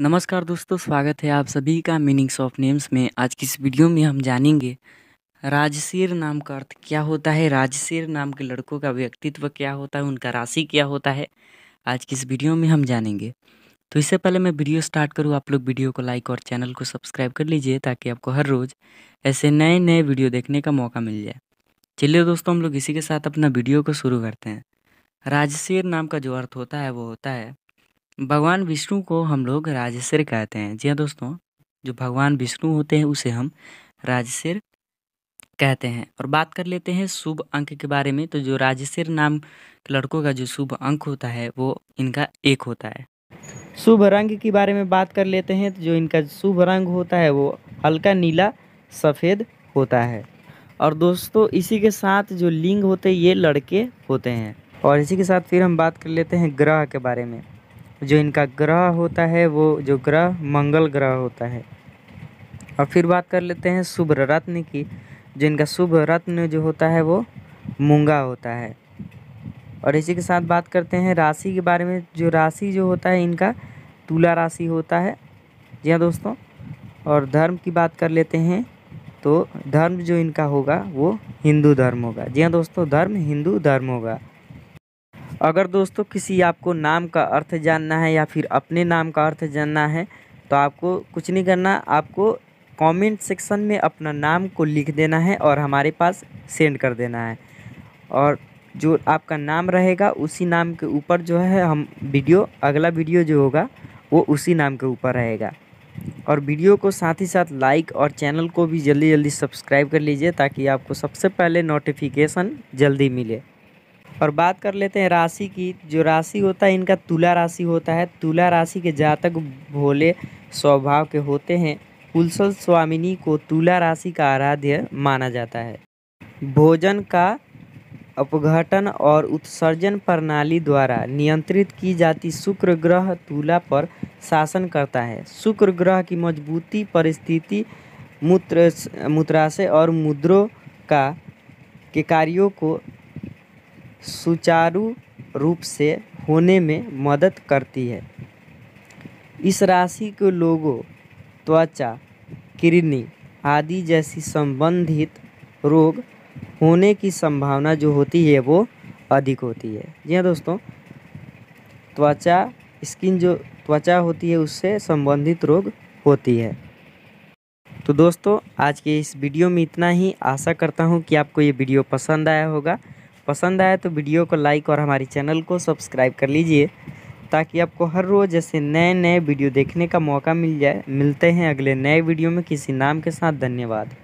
नमस्कार दोस्तों स्वागत है आप सभी का मीनिंग्स ऑफ नेम्स में आज की इस वीडियो में हम जानेंगे राजशीर नाम का अर्थ क्या होता है राजशीर नाम के लड़कों का व्यक्तित्व क्या होता है उनका राशि क्या होता है आज की इस वीडियो में हम जानेंगे तो इससे पहले मैं वीडियो स्टार्ट करूँ आप लोग वीडियो को लाइक और चैनल को सब्सक्राइब कर लीजिए ताकि आपको हर रोज़ ऐसे नए नए वीडियो देखने का मौका मिल जाए चलिए दोस्तों हम लोग इसी के साथ अपना वीडियो को शुरू करते हैं राजशीर नाम का जो अर्थ होता है वो होता है भगवान विष्णु को हम लोग राजसिर कहते हैं जी हाँ दोस्तों जो भगवान विष्णु होते हैं उसे हम राजसिर कहते हैं और बात कर लेते हैं शुभ अंक के बारे में तो जो राजसिर नाम के लड़कों का जो शुभ अंक होता है वो इनका एक होता है शुभ रंग के बारे में बात कर लेते हैं तो जो इनका शुभ रंग होता है वो हल्का नीला सफ़ेद होता है और दोस्तों इसी के साथ जो लिंग होते ये लड़के होते हैं और इसी के साथ फिर हम बात कर लेते हैं ग्रह के बारे में जो इनका ग्रह होता है वो जो ग्रह मंगल ग्रह होता है और फिर बात कर लेते हैं शुभ रत्न की जो इनका शुभ रत्न जो होता है वो मूंगा होता है और इसी के साथ बात करते हैं राशि के बारे में जो राशि जो होता है इनका तुला राशि होता है जी हाँ दोस्तों और धर्म की बात कर लेते हैं तो धर्म जो इनका होगा वो हिंदू धर्म होगा जी हाँ दोस्तों धर्म हिंदू धर्म होगा अगर दोस्तों किसी आपको नाम का अर्थ जानना है या फिर अपने नाम का अर्थ जानना है तो आपको कुछ नहीं करना आपको कमेंट सेक्शन में अपना नाम को लिख देना है और हमारे पास सेंड कर देना है और जो आपका नाम रहेगा उसी नाम के ऊपर जो है हम वीडियो अगला वीडियो जो होगा वो उसी नाम के ऊपर रहेगा और वीडियो को साथ ही साथ लाइक और चैनल को भी जल्दी जल्दी सब्सक्राइब कर लीजिए ताकि आपको सबसे पहले नोटिफिकेशन जल्दी मिले और बात कर लेते हैं राशि की जो राशि होता है इनका तुला राशि होता है तुला राशि के जातक भोले स्वभाव के होते हैं कुलसल स्वामिनी को तुला राशि का आराध्य माना जाता है भोजन का अपघटन और उत्सर्जन प्रणाली द्वारा नियंत्रित की जाती शुक्र ग्रह तुला पर शासन करता है शुक्र ग्रह की मजबूती परिस्थिति मूत्र मूत्राशय और मुद्रों का के कार्यों को सुचारू रूप से होने में मदद करती है इस राशि के लोगों त्वचा किडनी आदि जैसी संबंधित रोग होने की संभावना जो होती है वो अधिक होती है जी हाँ दोस्तों त्वचा स्किन जो त्वचा होती है उससे संबंधित रोग होती है तो दोस्तों आज के इस वीडियो में इतना ही आशा करता हूँ कि आपको ये वीडियो पसंद आया होगा पसंद आया तो वीडियो को लाइक और हमारे चैनल को सब्सक्राइब कर लीजिए ताकि आपको हर रोज़ ऐसे नए नए वीडियो देखने का मौका मिल जाए मिलते हैं अगले नए वीडियो में किसी नाम के साथ धन्यवाद